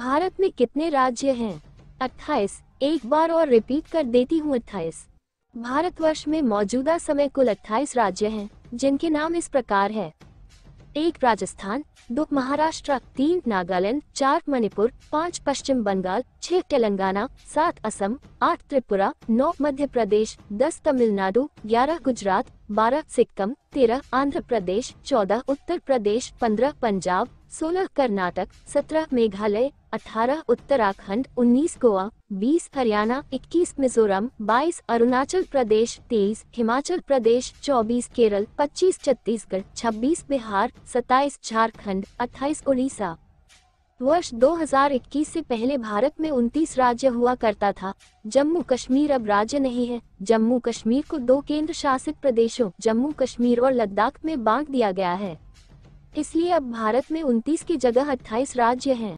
भारत में कितने राज्य हैं? 28। एक बार और रिपीट कर देती हूँ अट्ठाईस भारतवर्ष में मौजूदा समय कुल 28 राज्य हैं, जिनके नाम इस प्रकार है एक राजस्थान दो महाराष्ट्र तीन नागालैंड चार मणिपुर पाँच पश्चिम बंगाल छह तेलंगाना सात असम आठ त्रिपुरा नौ मध्य प्रदेश दस तमिलनाडु ग्यारह गुजरात बारह सिक्किम तेरह आंध्र प्रदेश चौदह उत्तर प्रदेश पंद्रह पंजाब सोलह कर्नाटक सत्रह मेघालय अठारह उत्तराखंड उन्नीस गोवा बीस हरियाणा इक्कीस मिजोरम बाईस अरुणाचल प्रदेश तेईस हिमाचल प्रदेश चौबीस केरल पच्चीस छत्तीसगढ़ छब्बीस बिहार सताइस झारखंड अट्ठाईस उड़ीसा वर्ष 2021 से पहले भारत में उनतीस राज्य हुआ करता था जम्मू कश्मीर अब राज्य नहीं है जम्मू कश्मीर को दो केंद्र शासित प्रदेशों जम्मू कश्मीर और लद्दाख में बांट दिया गया है इसलिए अब भारत में 29 की जगह 28 राज्य हैं